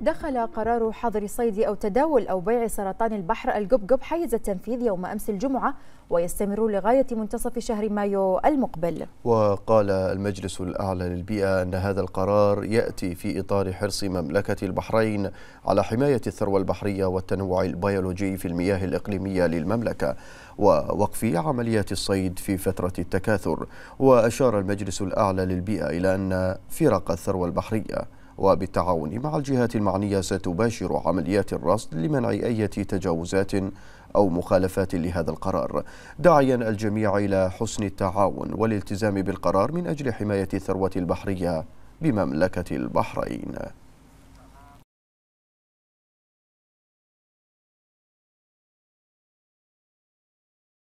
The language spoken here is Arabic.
دخل قرار حظر صيد أو تداول أو بيع سرطان البحر القبقب حيز التنفيذ يوم أمس الجمعة ويستمر لغاية منتصف شهر مايو المقبل وقال المجلس الأعلى للبيئة أن هذا القرار يأتي في إطار حرص مملكة البحرين على حماية الثروة البحرية والتنوع البيولوجي في المياه الإقليمية للمملكة ووقف عمليات الصيد في فترة التكاثر وأشار المجلس الأعلى للبيئة إلى أن فرق الثروة البحرية وبالتعاون مع الجهات المعنية ستباشر عمليات الرصد لمنع أي تجاوزات أو مخالفات لهذا القرار داعيا الجميع إلى حسن التعاون والالتزام بالقرار من أجل حماية الثروة البحرية بمملكة البحرين